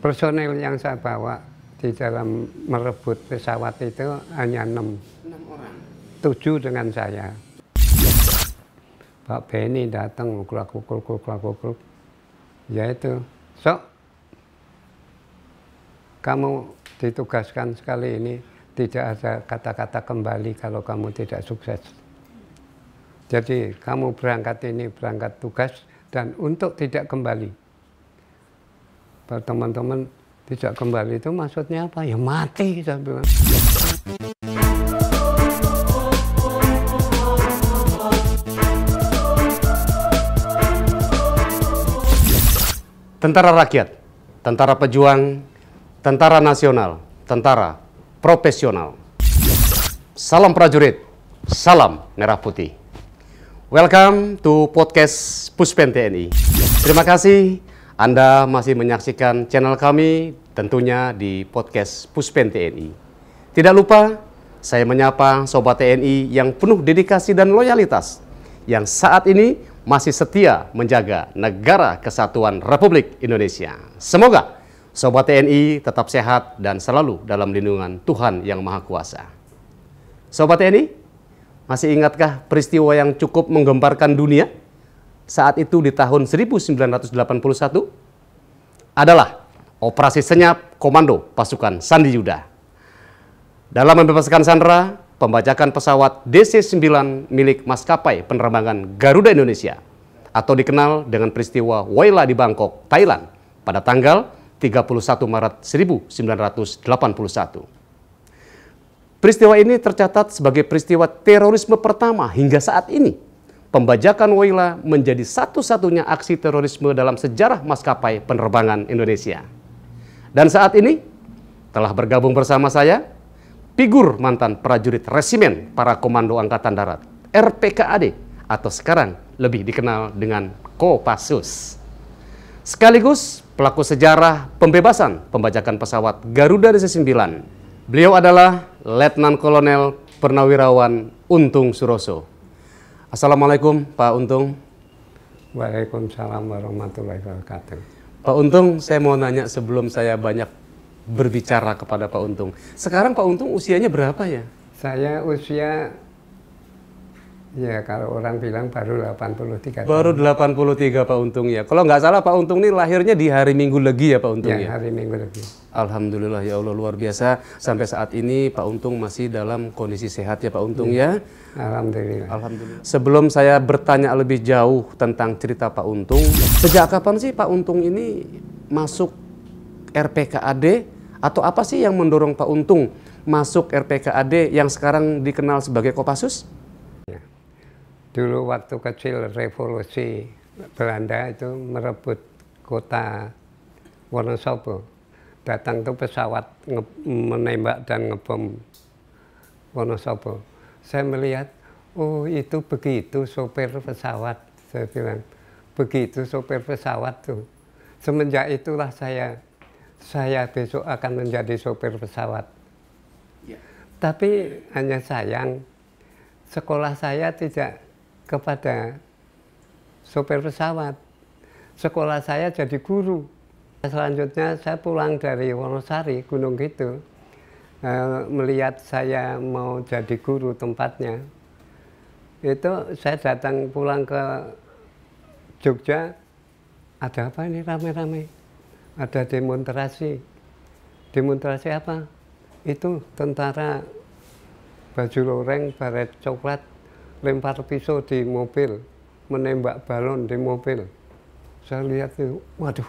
personel yang saya bawa di dalam merebut pesawat itu hanya enam. orang. Tujuh dengan saya. Pak Benny datang kukul, kukul, kukul, Ya itu, so, kamu ditugaskan sekali ini tidak ada kata-kata kembali kalau kamu tidak sukses. Jadi kamu berangkat ini berangkat tugas dan untuk tidak kembali teman-teman tidak kembali itu maksudnya apa? Ya mati saya bilang. Tentara rakyat, tentara pejuang, tentara nasional, tentara profesional. Salam prajurit, salam merah putih. Welcome to podcast Puspen TNI. Terima kasih anda masih menyaksikan channel kami tentunya di podcast Puspen TNI. Tidak lupa saya menyapa sobat TNI yang penuh dedikasi dan loyalitas yang saat ini masih setia menjaga negara kesatuan Republik Indonesia. Semoga sobat TNI tetap sehat dan selalu dalam lindungan Tuhan yang Maha Kuasa. Sobat TNI, masih ingatkah peristiwa yang cukup menggemparkan dunia? saat itu di tahun 1981 adalah operasi senyap komando pasukan Sandi Yuda. Dalam membebaskan Sandra, pembajakan pesawat DC-9 milik maskapai penerbangan Garuda Indonesia atau dikenal dengan peristiwa Waila di Bangkok, Thailand pada tanggal 31 Maret 1981. Peristiwa ini tercatat sebagai peristiwa terorisme pertama hingga saat ini pembajakan Waila menjadi satu-satunya aksi terorisme dalam sejarah maskapai penerbangan Indonesia. Dan saat ini telah bergabung bersama saya figur mantan prajurit resimen para komando angkatan darat RPKAD atau sekarang lebih dikenal dengan Kopassus. Sekaligus pelaku sejarah pembebasan pembajakan pesawat Garuda DC 9. Beliau adalah Letnan Kolonel Pernawirawan Untung Suroso. Assalamualaikum Pak Untung. Waalaikumsalam warahmatullahi wabarakatuh. Pak Untung, saya mau nanya sebelum saya banyak berbicara kepada Pak Untung. Sekarang Pak Untung usianya berapa ya? Saya usia Ya kalau orang bilang baru 83 tahun. Baru 83 Pak Untung ya. Kalau nggak salah Pak Untung ini lahirnya di hari Minggu Legi ya Pak Untung ya? ya? hari Minggu Legi. Alhamdulillah ya Allah luar biasa. Sampai saat ini Pak Untung masih dalam kondisi sehat ya Pak Untung ya. Alhamdulillah. Alhamdulillah. Sebelum saya bertanya lebih jauh tentang cerita Pak Untung, sejak kapan sih Pak Untung ini masuk RPKAD atau apa sih yang mendorong Pak Untung masuk RPKAD yang sekarang dikenal sebagai Kopassus? Ya. Dulu waktu kecil revolusi Belanda itu merebut kota Wonosobo datang tuh pesawat menembak dan ngebom Wonosobo. Saya melihat, oh itu begitu sopir pesawat, saya bilang. Begitu sopir pesawat tuh. Semenjak itulah saya, saya besok akan menjadi sopir pesawat. Ya. Tapi hanya sayang, sekolah saya tidak kepada sopir pesawat. Sekolah saya jadi guru. Selanjutnya saya pulang dari Wonosari, Gunung Kidul, eh, melihat saya mau jadi guru tempatnya. Itu saya datang pulang ke Jogja, ada apa ini rame-rame? Ada demonstrasi. Demonstrasi apa? Itu tentara baju loreng, baret coklat, lempar pisau di mobil, menembak balon di mobil. Saya lihat itu, waduh,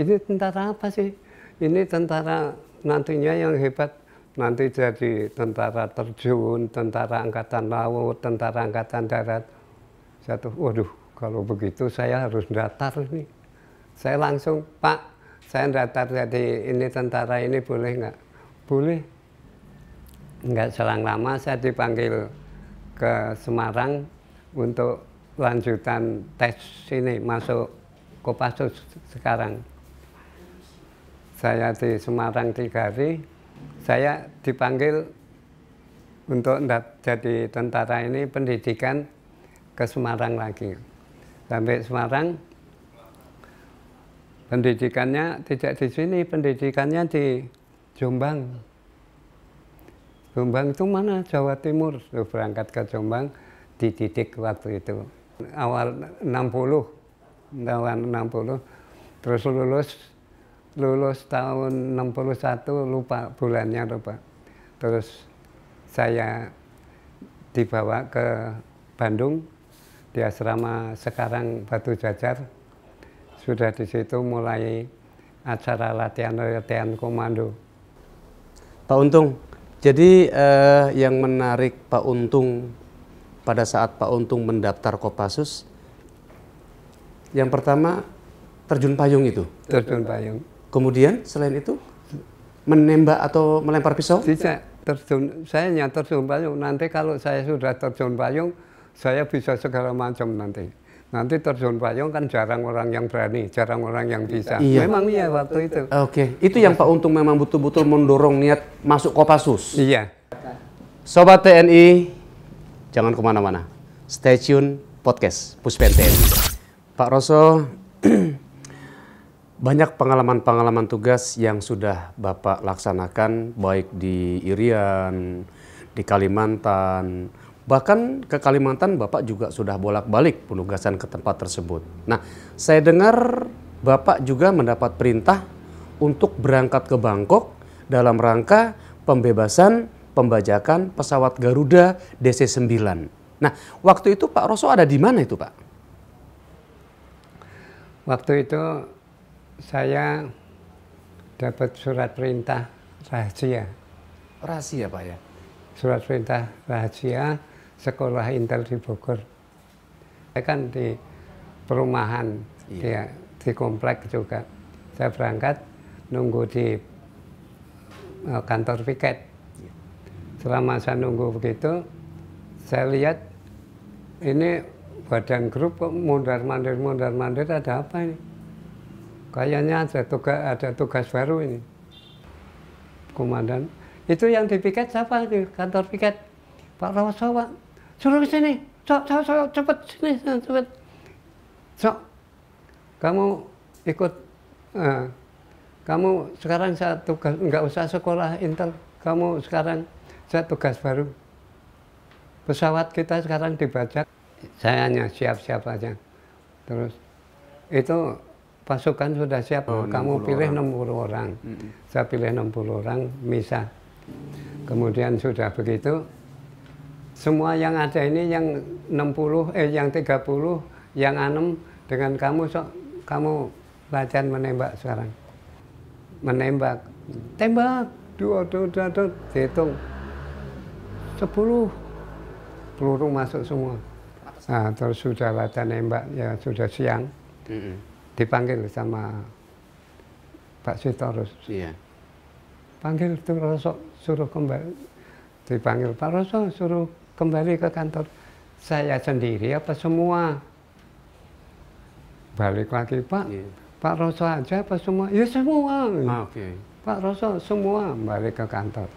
ini tentara apa sih? Ini tentara nantinya yang hebat nanti jadi tentara terjun, tentara angkatan laut, tentara angkatan darat. Satu, waduh, kalau begitu saya harus datar nih. Saya langsung, Pak, saya datar jadi ini tentara ini boleh nggak? Boleh. Nggak selang lama saya dipanggil ke Semarang untuk lanjutan tes ini masuk Kopassus sekarang saya di Semarang tiga hari, saya dipanggil untuk jadi tentara ini pendidikan ke Semarang lagi. Sampai Semarang, pendidikannya tidak di sini, pendidikannya di Jombang. Jombang itu mana? Jawa Timur. Tuh, berangkat ke Jombang, dididik waktu itu. Awal 60, tahun 60, terus lulus lulus tahun 61 lupa bulannya lupa. Terus saya dibawa ke Bandung di asrama sekarang Batu Jajar. Sudah di situ mulai acara latihan-latihan komando. Pak Untung, jadi eh, yang menarik Pak Untung pada saat Pak Untung mendaftar Kopassus, yang pertama terjun payung itu. Terjun payung. Kemudian selain itu menembak atau melempar pisau? Tidak, terjun. Saya hanya terjun payung. Nanti kalau saya sudah terjun payung, saya bisa segala macam nanti. Nanti terjun payung kan jarang orang yang berani, jarang orang yang bisa. Iya. Memang iya waktu itu. Oke, okay. itu yang Pak Untung memang betul-betul mendorong niat masuk Kopassus. Iya. Sobat TNI, jangan kemana-mana. Stay tune podcast Puspen TNI. Pak Roso, Banyak pengalaman-pengalaman tugas yang sudah Bapak laksanakan baik di Irian, di Kalimantan, bahkan ke Kalimantan Bapak juga sudah bolak-balik penugasan ke tempat tersebut. Nah, saya dengar Bapak juga mendapat perintah untuk berangkat ke Bangkok dalam rangka pembebasan pembajakan pesawat Garuda DC-9. Nah, waktu itu Pak Roso ada di mana itu, Pak? Waktu itu saya dapat surat perintah rahasia. Rahasia Pak ya? Surat perintah rahasia sekolah Intel di Bogor. Saya kan di perumahan, iya. di, di komplek juga. Saya berangkat nunggu di e, kantor piket. Iya. Selama saya nunggu begitu, saya lihat ini badan grup kok mondar mandir mondar mandir ada apa ini? Kayaknya ada tugas, ada tugas baru ini. Komandan. Itu yang di piket siapa di kantor piket? Pak Rawoso, Pak. Suruh ke sini. Sok, sok, sok, cepet. Sini, cepet. Sok, kamu ikut. Uh, kamu sekarang saya tugas, nggak usah sekolah intel. Kamu sekarang saya tugas baru. Pesawat kita sekarang dibajak. Saya hanya siap-siap aja. Terus itu pasukan sudah siap, oh, kamu pilih orang. 60 orang. Hmm. Saya pilih 60 orang, misa. Kemudian sudah begitu, semua yang ada ini yang 60, eh yang 30, yang 6, dengan kamu, so kamu latihan menembak sekarang. Menembak, tembak, dua, dua, dua, dua, dihitung. 10, peluru masuk semua. Nah, terus sudah latihan nembak, ya sudah siang. Mm -hmm dipanggil sama Pak Sitorus. Iya. Panggil Roso suruh kembali dipanggil Pak Roso suruh kembali ke kantor saya sendiri apa semua balik lagi Pak iya. Pak Roso aja apa semua ya semua ah, okay. Pak Roso semua balik ke kantor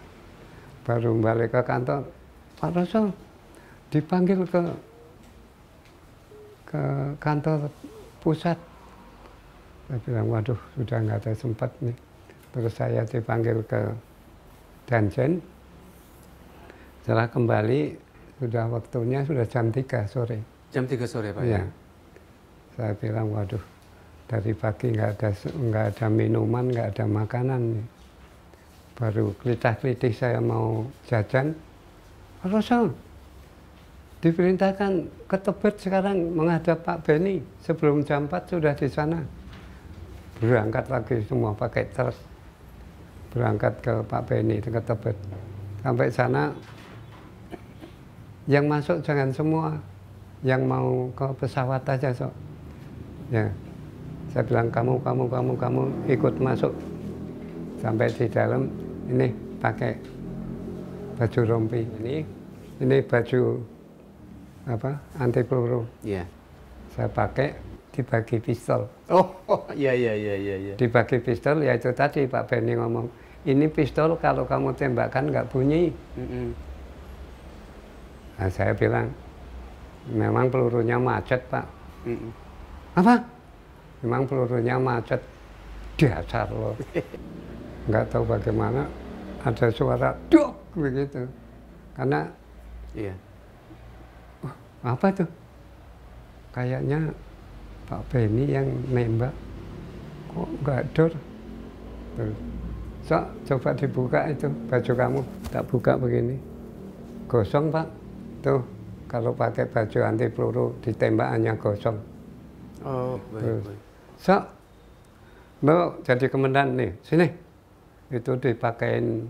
baru balik ke kantor Pak Roso dipanggil ke ke kantor pusat saya bilang waduh sudah nggak ada sempat nih terus saya dipanggil ke Danjen setelah kembali sudah waktunya sudah jam 3 sore jam 3 sore pak ya saya bilang waduh dari pagi nggak ada nggak ada minuman nggak ada makanan nih baru kelitah-kelitih saya mau jajan Rasul diperintahkan ke Tebet sekarang menghadap Pak Beni sebelum jam 4 sudah di sana berangkat lagi semua pakai truk berangkat ke Pak Beni ke Tebet sampai sana yang masuk jangan semua yang mau ke pesawat aja sok ya saya bilang kamu kamu kamu kamu ikut masuk sampai di dalam ini pakai baju rompi ini ini baju apa anti peluru yeah. saya pakai dibagi pistol. Oh, oh iya iya iya ya Dibagi pistol ya itu tadi Pak Benny ngomong, ini pistol kalau kamu tembakkan nggak bunyi. Mm -hmm. Nah saya bilang, memang pelurunya macet Pak. Mm -hmm. Apa? Memang pelurunya macet. Dasar loh. nggak tahu bagaimana ada suara duk begitu. Karena iya. Yeah. apa tuh? Kayaknya Pak Beni yang nembak kok nggak dor so, coba dibuka itu baju kamu tak buka begini gosong pak tuh kalau pakai baju anti peluru ditembakannya gosong oh baik, baik. so mau jadi kemendan nih sini itu dipakein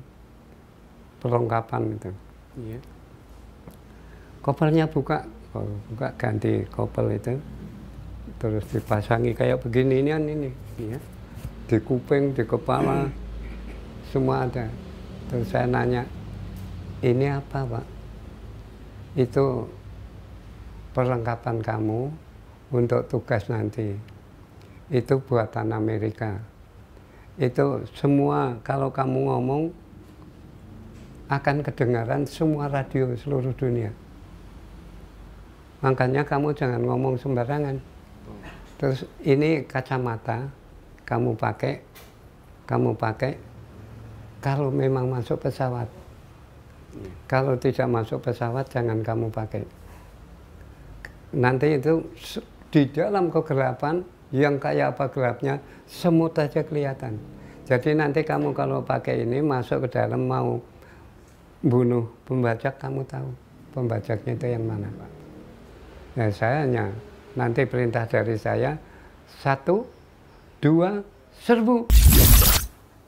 perlengkapan itu yeah. kopernya buka oh, buka ganti koper itu terus dipasangi kayak begini ini ini ya di kuping di kepala semua ada terus saya nanya ini apa pak itu perlengkapan kamu untuk tugas nanti itu buatan Amerika itu semua kalau kamu ngomong akan kedengaran semua radio seluruh dunia makanya kamu jangan ngomong sembarangan Terus ini kacamata kamu pakai, kamu pakai kalau memang masuk pesawat. Kalau tidak masuk pesawat jangan kamu pakai. Nanti itu di dalam kegelapan yang kayak apa gelapnya semut aja kelihatan. Jadi nanti kamu kalau pakai ini masuk ke dalam mau bunuh pembajak kamu tahu pembajaknya itu yang mana pak. Nah, ya saya hanya Nanti perintah dari saya, satu, dua, serbu.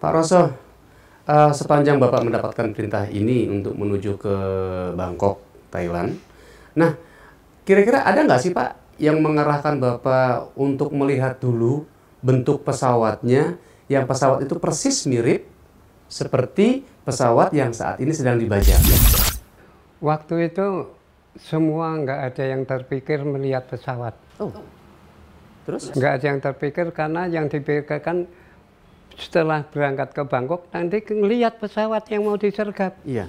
Pak Roso, uh, sepanjang Bapak mendapatkan perintah ini untuk menuju ke Bangkok, Thailand, nah, kira-kira ada nggak sih Pak yang mengarahkan Bapak untuk melihat dulu bentuk pesawatnya, yang pesawat itu persis mirip seperti pesawat yang saat ini sedang dibajak? Waktu itu semua nggak ada yang terpikir melihat pesawat. Oh. Terus? Nggak ada yang terpikir karena yang dipikirkan setelah berangkat ke Bangkok nanti melihat pesawat yang mau disergap. Iya.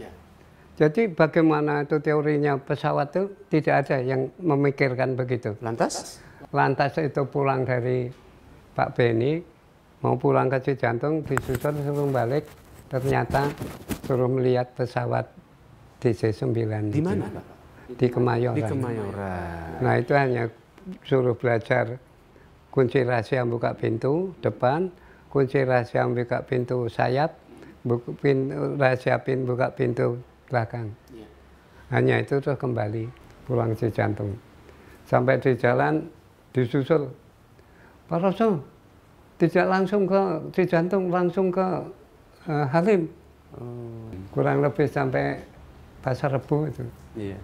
Jadi bagaimana itu teorinya pesawat itu tidak ada yang memikirkan begitu. Lantas? Lantas itu pulang dari Pak Beni mau pulang ke Cijantung disusun suruh balik ternyata suruh melihat pesawat DC-9. Di mana, di Kemayoran. Di Kemayoran. Nah itu hanya suruh belajar kunci rahasia buka pintu depan, kunci rahasia buka pintu sayap, buku, pintu, rahasia pin buka pintu belakang. Iya. Hanya itu terus kembali pulang si jantung. Sampai di jalan disusul. Pak Rasul, tidak langsung ke si jantung, langsung ke uh, Halim. Oh. Kurang lebih sampai pasar rebu itu. Iya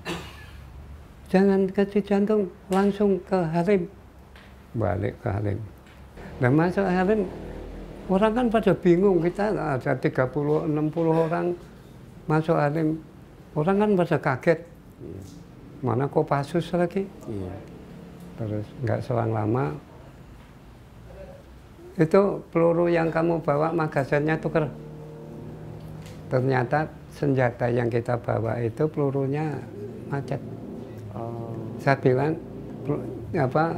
jangan ke Cijantung, langsung ke Harim. Balik ke Harim. Dan masuk Harim, orang kan pada bingung, kita ada 30-60 orang masuk Harim. Orang kan pada kaget, iya. mana kok pasus lagi? Iya. Terus nggak selang lama, itu peluru yang kamu bawa magasinnya tuker. Ternyata senjata yang kita bawa itu pelurunya macet. Oh. Saya bilang apa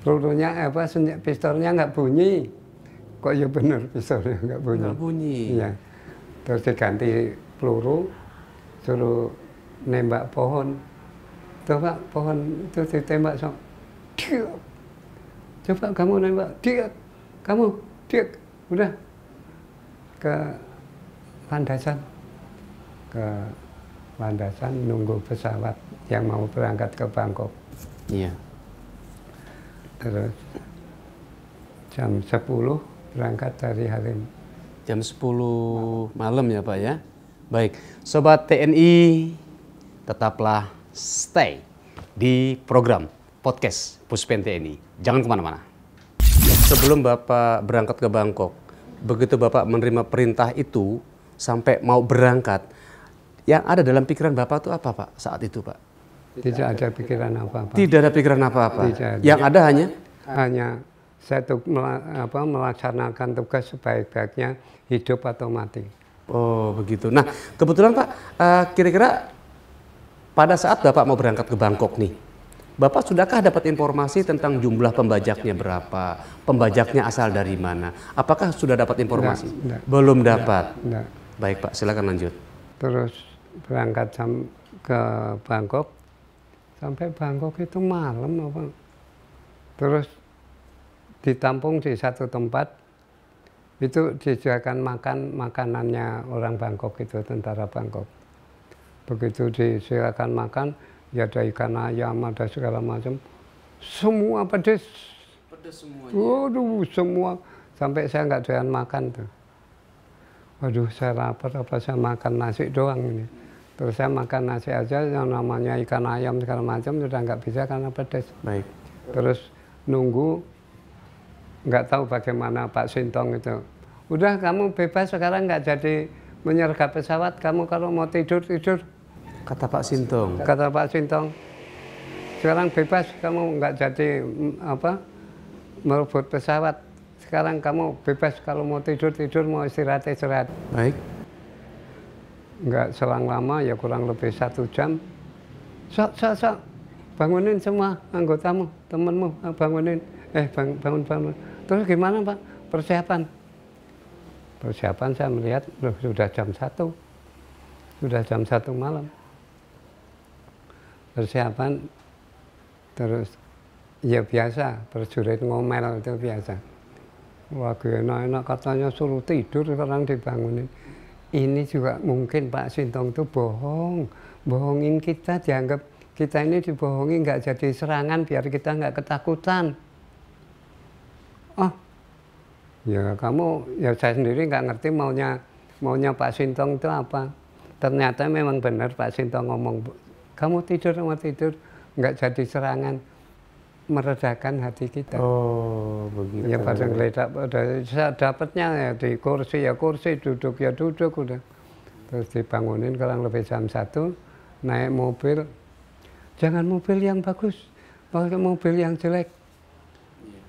pelurunya apa pistolnya nggak bunyi. Kok ya benar pistolnya nggak bunyi. Nggak bunyi. Iya. Terus diganti peluru, suruh nembak pohon. Tuh pak, pohon itu ditembak sok. Coba kamu nembak, dia, kamu, dia, udah ke landasan, ke landasan nunggu pesawat yang mau berangkat ke Bangkok. Iya. Terus jam 10 berangkat dari Halim. Jam 10 malam, malam ya Pak ya? Baik, Sobat TNI tetaplah stay di program podcast Puspen TNI. Jangan kemana-mana. Sebelum Bapak berangkat ke Bangkok, begitu Bapak menerima perintah itu, sampai mau berangkat, yang ada dalam pikiran Bapak itu apa Pak saat itu Pak? Tidak ada pikiran apa-apa. Tidak ada pikiran apa-apa. Yang ada hanya hanya saya tuh apa, melaksanakan tugas sebaik-baiknya hidup atau mati. Oh begitu. Nah kebetulan Pak eh, kira-kira pada saat Bapak mau berangkat ke Bangkok nih, Bapak sudahkah dapat informasi tentang jumlah pembajaknya berapa? Pembajaknya asal dari mana? Apakah sudah dapat informasi? Nggak, nggak. Belum dapat. Nggak, Baik Pak, silakan lanjut. Terus berangkat sam ke Bangkok sampai Bangkok itu malam apa terus ditampung di satu tempat itu disediakan makan makanannya orang Bangkok itu tentara Bangkok begitu disediakan makan ya ada ikan ayam ada segala macam semua pedes pedes semua waduh semua sampai saya nggak doyan makan tuh waduh saya lapar apa saya makan nasi doang ini Terus saya makan nasi aja yang namanya ikan ayam segala macam sudah nggak bisa karena pedas. Baik. Terus nunggu nggak tahu bagaimana Pak Sintong itu. Udah kamu bebas sekarang nggak jadi menyergap pesawat, kamu kalau mau tidur tidur. Kata Pak Sintong. Kata Pak Sintong. Sekarang bebas kamu nggak jadi mm, apa merebut pesawat. Sekarang kamu bebas kalau mau tidur tidur mau istirahat istirahat. Baik nggak selang lama ya kurang lebih satu jam sok sok sok bangunin semua anggotamu temenmu eh, bangunin eh bang, bangun bangun terus gimana pak persiapan persiapan saya melihat loh sudah jam satu sudah jam satu malam persiapan terus ya biasa prajurit ngomel itu biasa wah enak-enak katanya suruh tidur sekarang dibangunin ini juga mungkin Pak Sintong itu bohong, bohongin kita dianggap kita ini dibohongi nggak jadi serangan biar kita nggak ketakutan. Oh, ya kamu ya saya sendiri nggak ngerti maunya maunya Pak Sintong itu apa. Ternyata memang benar Pak Sintong ngomong, kamu tidur sama tidur nggak jadi serangan meredakan hati kita. Oh, begitu. Ya pada ngeledak, saya dapatnya ya di kursi ya kursi, duduk ya duduk udah. Terus dibangunin kurang lebih jam satu, naik mobil. Jangan mobil yang bagus, pakai mobil yang jelek.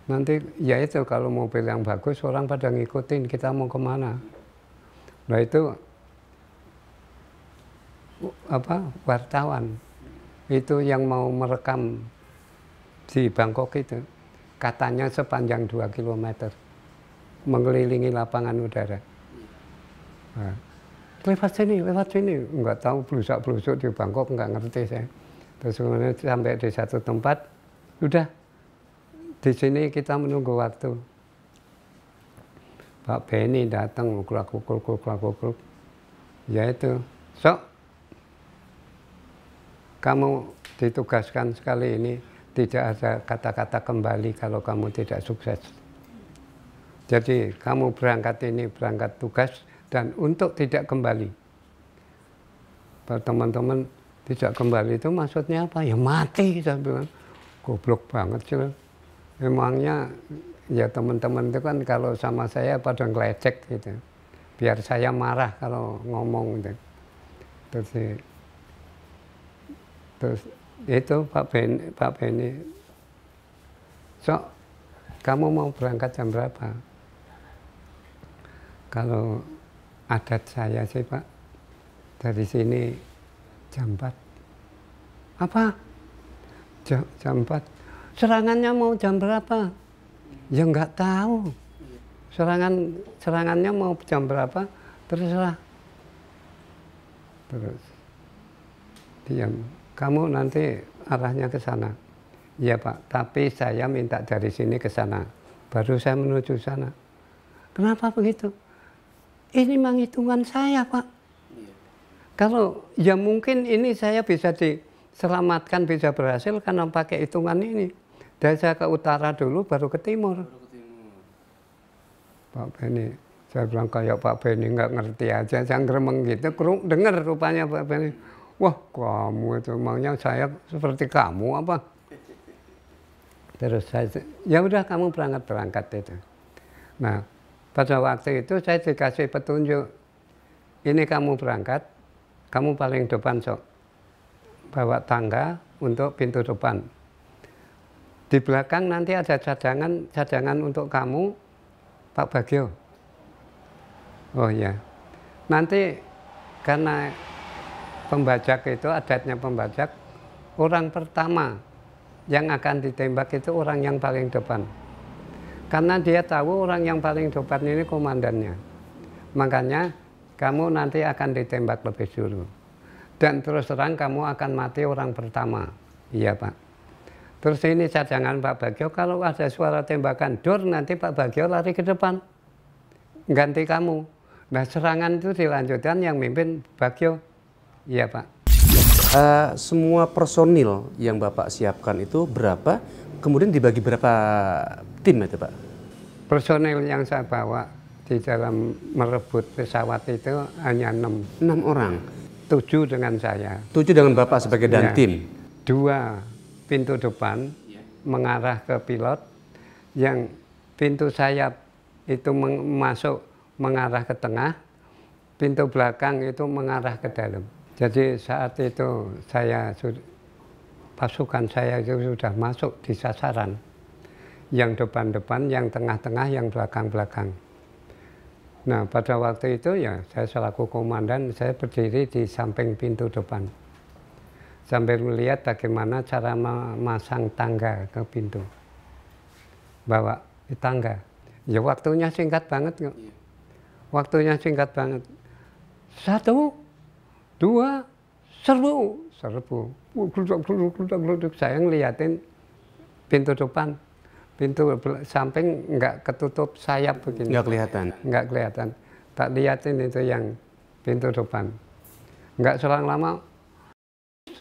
Nanti ya itu kalau mobil yang bagus orang pada ngikutin kita mau kemana. Nah itu apa wartawan itu yang mau merekam di Bangkok itu katanya sepanjang dua kilometer mengelilingi lapangan udara. Nah, lewat sini, lewat sini. Enggak tahu pelusuk belusuk di Bangkok, enggak ngerti saya. Terus kemudian sampai di satu tempat, udah di sini kita menunggu waktu. Pak Beni datang, kuklak kukluk Ya itu, sok, kamu ditugaskan sekali ini tidak ada kata-kata kembali kalau kamu tidak sukses. Jadi kamu berangkat ini berangkat tugas dan untuk tidak kembali. Teman-teman tidak kembali itu maksudnya apa? Ya mati saya bilang. Goblok banget sih. Memangnya ya teman-teman itu kan kalau sama saya pada ngelecek gitu. Biar saya marah kalau ngomong gitu. Terus terus itu Pak Beni, Pak Beni, so, kamu mau berangkat jam berapa? Kalau adat saya sih Pak, dari sini jam 4. Apa? Jam, jam 4. Serangannya mau jam berapa? Ya nggak tahu. Serangan serangannya mau jam berapa? Terserah. Terus diam kamu nanti arahnya ke sana. ya Pak, tapi saya minta dari sini ke sana. Baru saya menuju sana. Kenapa begitu? Ini menghitungan saya Pak. Kalau ya mungkin ini saya bisa diselamatkan, bisa berhasil karena pakai hitungan ini. Dari saya ke utara dulu, baru ke timur. Pak Beni, saya bilang kayak Pak Beni nggak ngerti aja, saya ngeremeng gitu, denger rupanya Pak Beni wah kamu itu maunya saya seperti kamu apa? Terus saya, ya udah kamu berangkat berangkat itu. Nah, pada waktu itu saya dikasih petunjuk, ini kamu berangkat, kamu paling depan sok, bawa tangga untuk pintu depan. Di belakang nanti ada cadangan, cadangan untuk kamu, Pak Bagio. Oh ya, Nanti karena pembajak itu adatnya pembajak orang pertama yang akan ditembak itu orang yang paling depan karena dia tahu orang yang paling depan ini komandannya makanya kamu nanti akan ditembak lebih dulu dan terus terang kamu akan mati orang pertama iya pak terus ini cadangan Pak Bagio kalau ada suara tembakan dor nanti Pak Bagio lari ke depan ganti kamu nah serangan itu dilanjutkan yang mimpin Bagio Iya Pak. Uh, semua personil yang Bapak siapkan itu berapa? Kemudian dibagi berapa tim itu Pak? Personil yang saya bawa di dalam merebut pesawat itu hanya enam. Enam orang? Tujuh dengan saya. Tujuh dengan Bapak sebagai dan ya. tim? Dua pintu depan iya. mengarah ke pilot yang pintu sayap itu masuk mengarah ke tengah, pintu belakang itu mengarah ke dalam. Jadi saat itu saya pasukan saya itu sudah masuk di sasaran yang depan-depan, yang tengah-tengah, yang belakang-belakang. Nah pada waktu itu ya saya selaku komandan saya berdiri di samping pintu depan sambil melihat bagaimana cara memasang tangga ke pintu bawa tangga ya waktunya singkat banget iya. waktunya singkat banget satu dua, serbu, serbu. Geluduk, geluduk, geluduk, geluduk. Saya ngeliatin pintu depan, pintu samping nggak ketutup sayap begini. Nggak kelihatan? Nggak kelihatan. Tak liatin itu yang pintu depan. Nggak selang lama,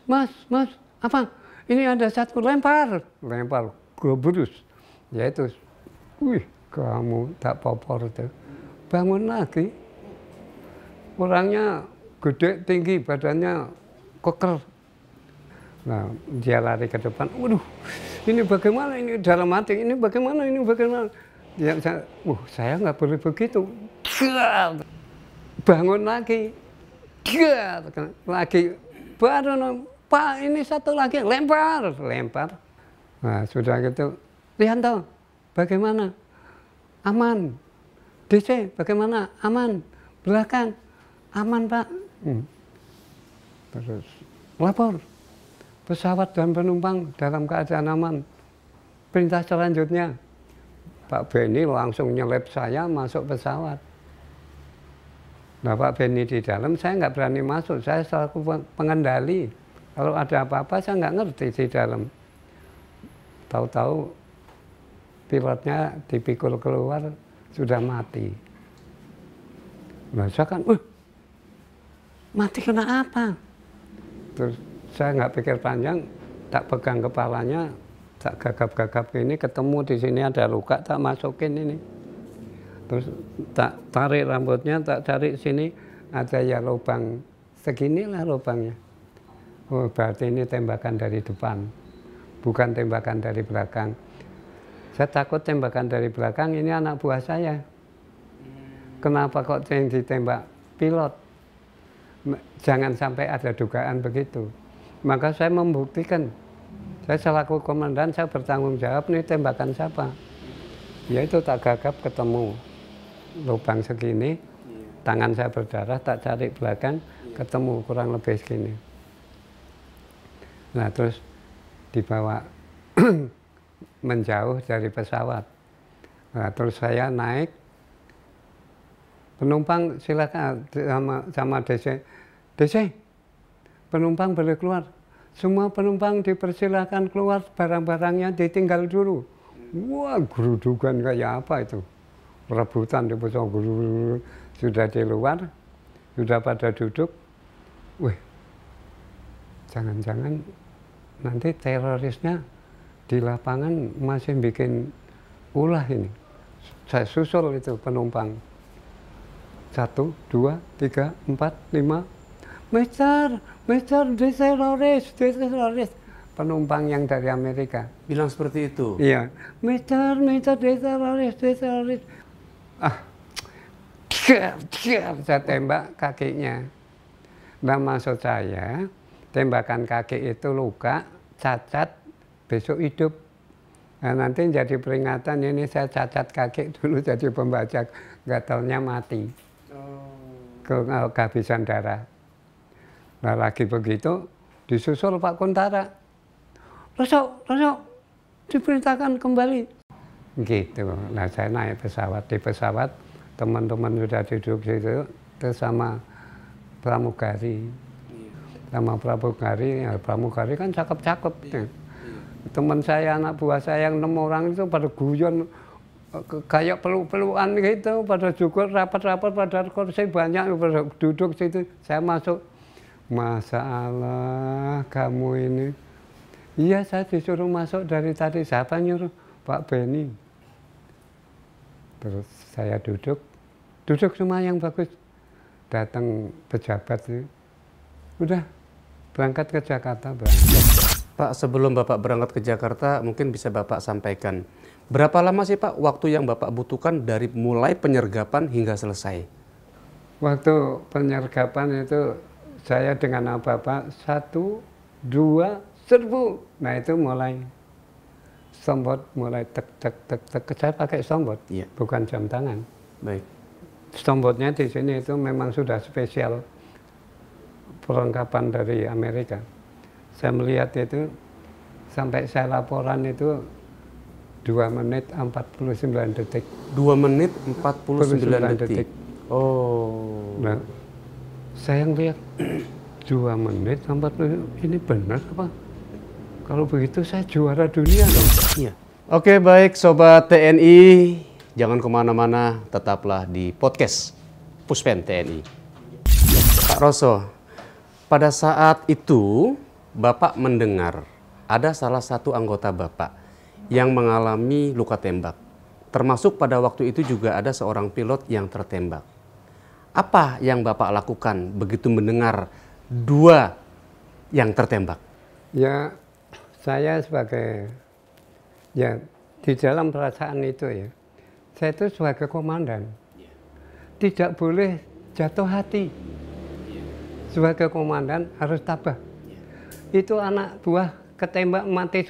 mas, mas, apa? Ini ada satu lempar, lempar, gebrus. Ya itu, wih, kamu tak popor itu. Bangun lagi. Orangnya gede tinggi badannya koker. Nah, dia lari ke depan. Waduh, ini bagaimana ini dalam hati ini bagaimana ini bagaimana? dia saya, uh, saya nggak boleh begitu. Bangun lagi, lagi baru pak ini satu lagi lempar, lempar. Nah, sudah gitu, lihat dong bagaimana? Aman. DC, bagaimana? Aman. Belakang, aman pak. Hmm. Terus lapor pesawat dan penumpang dalam keadaan aman. Perintah selanjutnya, Pak Beni langsung nyelip saya masuk pesawat. bapak Pak Beni di dalam, saya nggak berani masuk, saya selaku pengendali. Kalau ada apa-apa, saya nggak ngerti di dalam. Tahu-tahu pilotnya dipikul keluar, sudah mati. Nah kan, uh, mati kena apa? Terus saya nggak pikir panjang, tak pegang kepalanya, tak gagap-gagap ini ketemu di sini ada luka, tak masukin ini. Terus tak tarik rambutnya, tak tarik sini, ada ya lubang, seginilah lubangnya. Oh, berarti ini tembakan dari depan, bukan tembakan dari belakang. Saya takut tembakan dari belakang, ini anak buah saya. Kenapa kok yang ditembak pilot? jangan sampai ada dugaan begitu. Maka saya membuktikan, saya selaku komandan saya bertanggung jawab nih tembakan siapa. Ya itu tak gagap ketemu lubang segini, iya. tangan saya berdarah, tak cari belakang, iya. ketemu kurang lebih segini. Nah terus dibawa menjauh dari pesawat. Nah, terus saya naik Penumpang silakan sama sama DC. DC, penumpang boleh keluar. Semua penumpang dipersilakan keluar barang-barangnya ditinggal dulu. Wah, gerudukan kayak apa itu? Rebutan di pusat guru sudah di luar, sudah pada duduk. Wih, jangan-jangan nanti terorisnya di lapangan masih bikin ulah ini. Saya susul itu penumpang. Satu, dua, tiga, empat, lima. Mister, Mister, diteroris, diteroris. Penumpang yang dari Amerika. Bilang seperti itu? Iya. Mister, Mister, diteroris, diteroris. Ah, saya tembak kakinya. Nah maksud saya, tembakan kaki itu luka, cacat, besok hidup. Nah, nanti jadi peringatan ini saya cacat kaki dulu jadi pembaca, gatalnya mati ke eh, kehabisan darah. Nah lagi begitu disusul Pak Kuntara. rosok, rosok, diperintahkan kembali. Gitu. Nah saya naik pesawat. Di pesawat teman-teman sudah duduk situ. itu sama pramugari. Iya. Sama pramugari, ya, pramugari kan cakep-cakep. Iya, iya. Teman saya, anak buah saya yang enam orang itu pada guyon kayak peluk-pelukan gitu pada cukur rapat-rapat pada kursi banyak pada duduk situ saya masuk masalah kamu ini iya saya disuruh masuk dari tadi siapa nyuruh Pak Beni terus saya duduk duduk semua yang bagus datang pejabat itu udah berangkat ke Jakarta Pak sebelum Bapak berangkat ke Jakarta mungkin bisa Bapak sampaikan Berapa lama sih Pak waktu yang Bapak butuhkan dari mulai penyergapan hingga selesai? Waktu penyergapan itu saya dengan Bapak bapak Satu, dua, serbu. Nah itu mulai sombot mulai tek tek tek tek. Saya pakai sombot, iya. bukan jam tangan. Baik. Sombotnya di sini itu memang sudah spesial perlengkapan dari Amerika. Saya melihat itu sampai saya laporan itu 2 menit 49 detik. 2 menit 49, 49 detik. detik. Oh. Nah, saya lihat. 2 menit 49 ini benar apa? Kalau begitu saya juara dunia dong. Iya. Oke, baik sobat TNI, jangan kemana-mana, tetaplah di podcast Puspen TNI. Pak Roso, pada saat itu Bapak mendengar ada salah satu anggota Bapak yang mengalami luka tembak. Termasuk pada waktu itu juga ada seorang pilot yang tertembak. Apa yang Bapak lakukan begitu mendengar dua yang tertembak? Ya, saya sebagai ya di dalam perasaan itu ya, saya itu sebagai komandan tidak boleh jatuh hati. Sebagai komandan harus tabah. Itu anak buah ketembak mati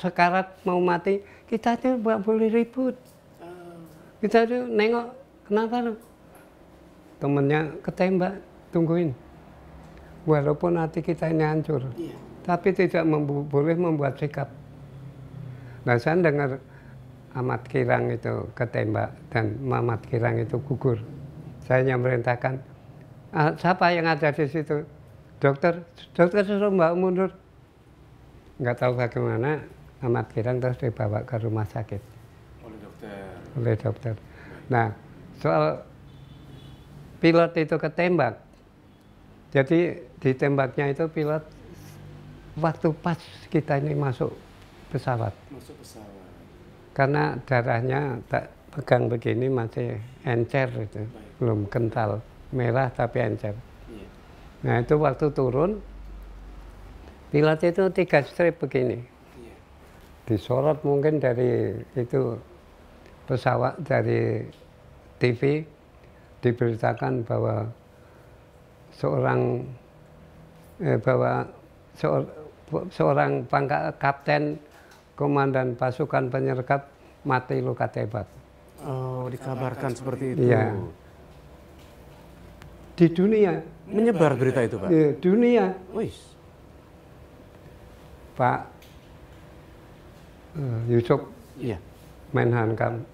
sekarat, mau mati kita tuh nggak boleh ribut ah. kita tuh nengok kenapa lu temennya ketembak tungguin walaupun hati kita ini hancur iya. tapi tidak mem boleh membuat sikap nah saya dengar amat Kirang itu ketembak dan Mamat Kirang itu gugur saya yang merintahkan ah, siapa yang ada di situ dokter dokter suruh mbak mundur nggak tahu bagaimana amat Gilang terus dibawa ke rumah sakit. Oleh dokter. Oleh dokter. Nah, soal pilot itu ketembak. Jadi ditembaknya itu pilot waktu pas kita ini masuk pesawat. Masuk pesawat. Karena darahnya tak pegang begini masih encer itu, Baik. belum kental, merah tapi encer. Iya. Nah itu waktu turun Pilat itu tiga strip begini. Iya. Disorot mungkin dari itu pesawat dari TV diberitakan bahwa seorang eh, bahwa seor, seorang pangkat kapten komandan pasukan penyergap mati luka tebak. Oh, dikabarkan seperti itu. Ya. Di dunia menyebar berita itu, Pak. Di iya, dunia. Wih. Pak uh, Yusuf yeah. Menhan kan.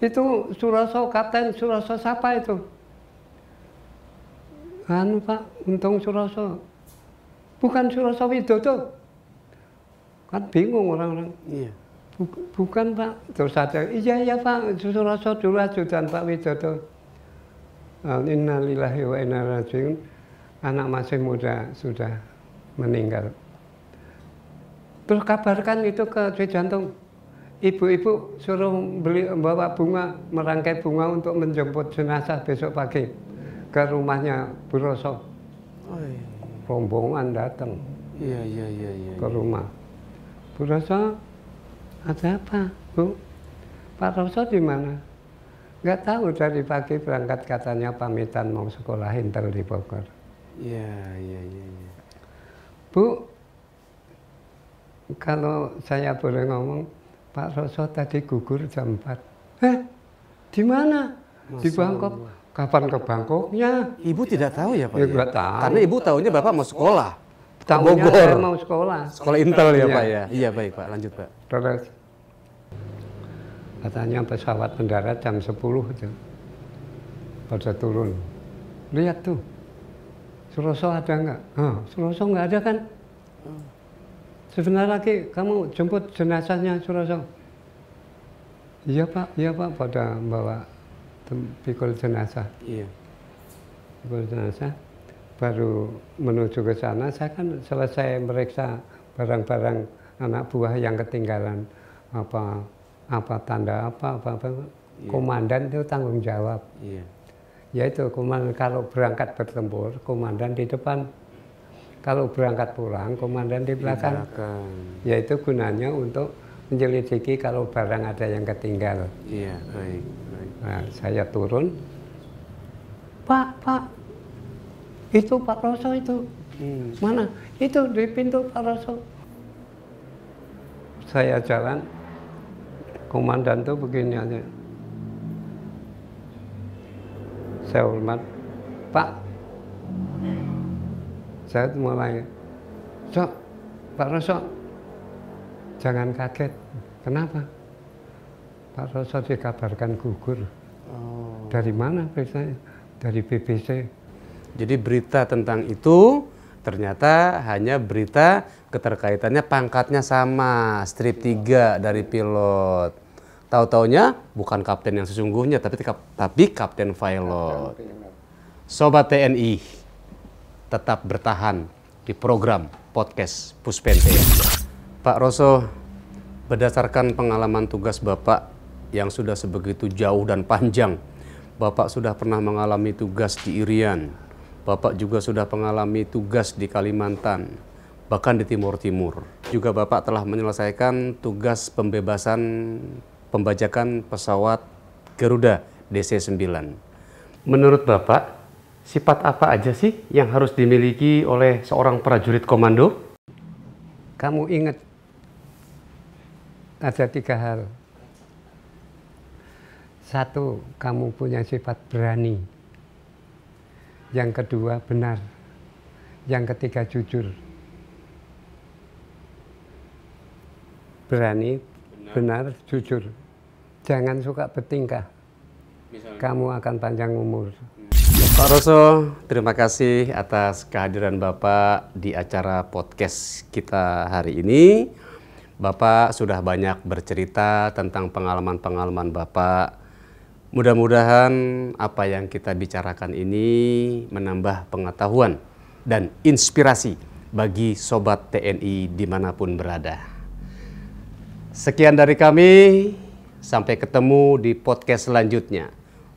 Itu Suroso, Kapten Suroso siapa itu? Anu Pak, Untung Suroso. Bukan Suroso Widodo. Kan bingung orang-orang. Iya. Bukan Pak, terus ada, iya iya Pak, Suroso dulu ajudan Pak Widodo. Innalillahi wa inna rajin. Anak masih muda sudah meninggal. Terus kabarkan itu ke Dwi Jantung. Ibu-ibu suruh beli bawa bunga, merangkai bunga untuk menjemput jenazah besok pagi ke rumahnya Bu Roso. Oh, iya. Rombongan datang. Iya, iya, iya, iya, iya. Ke rumah. Bu Roso, ada apa, Bu? Pak Roso di mana? Nggak tahu dari pagi berangkat katanya pamitan mau sekolah intel di Bogor. Iya, iya, iya. Ya. Bu, kalau saya boleh ngomong, Pak Roso tadi gugur jam 4. Eh, di mana? Di Bangkok. Kapan ke Bangkoknya? Ibu tidak tahu ya Pak? Ya, ya? tahu. Karena Ibu tahunya Bapak mau sekolah. Tahunya Bogor. mau sekolah. Sekolah Intel ya, ya Pak iya. ya? Iya baik Pak, lanjut Pak. Terus. Katanya pesawat mendarat jam 10 itu. Pada turun. Lihat tuh. Suroso ada nggak? Pak Suroso nggak ada kan? sebentar lagi kamu jemput jenazahnya Suroso. Iya pak, iya pak, pada bawa pikul jenazah. Iya. Pikul jenazah, baru menuju ke sana, saya kan selesai meriksa barang-barang anak buah yang ketinggalan apa apa tanda apa apa, apa. Iya. komandan itu tanggung jawab. Iya. Yaitu komandan kalau berangkat bertempur, komandan di depan kalau berangkat pulang komandan di belakang. di belakang. Yaitu gunanya untuk menyelidiki kalau barang ada yang ketinggal. Iya, baik, baik. Nah, saya turun. Pak, Pak. Itu Pak Roso itu. Hmm. Mana? Itu di pintu Pak Roso. Saya jalan. Komandan tuh begini aja. Saya hormat. Pak, saya mulai sok Pak Roso jangan kaget kenapa Pak Roso dikabarkan gugur oh. dari mana beritanya dari BBC jadi berita tentang itu ternyata hanya berita keterkaitannya pangkatnya sama strip 3 dari pilot tahu taunya bukan kapten yang sesungguhnya tapi tapi kapten pilot sobat TNI tetap bertahan di program podcast Puspente. Pak Roso, berdasarkan pengalaman tugas Bapak yang sudah sebegitu jauh dan panjang, Bapak sudah pernah mengalami tugas di Irian, Bapak juga sudah mengalami tugas di Kalimantan, bahkan di Timur Timur. Juga Bapak telah menyelesaikan tugas pembebasan pembajakan pesawat Garuda DC-9. Menurut Bapak, Sifat apa aja sih yang harus dimiliki oleh seorang prajurit komando? Kamu ingat ada tiga hal. Satu, kamu punya sifat berani. Yang kedua, benar. Yang ketiga, jujur. Berani, benar, benar jujur. Jangan suka bertingkah. Kamu akan panjang umur. Hmm. Pak Roso, terima kasih atas kehadiran Bapak di acara podcast kita hari ini. Bapak sudah banyak bercerita tentang pengalaman-pengalaman Bapak. Mudah-mudahan apa yang kita bicarakan ini menambah pengetahuan dan inspirasi bagi sobat TNI dimanapun berada. Sekian dari kami, sampai ketemu di podcast selanjutnya.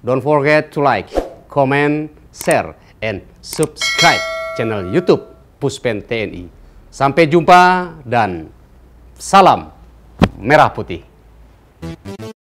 Don't forget to like comment, share, and subscribe channel YouTube Puspen TNI. Sampai jumpa dan salam merah putih.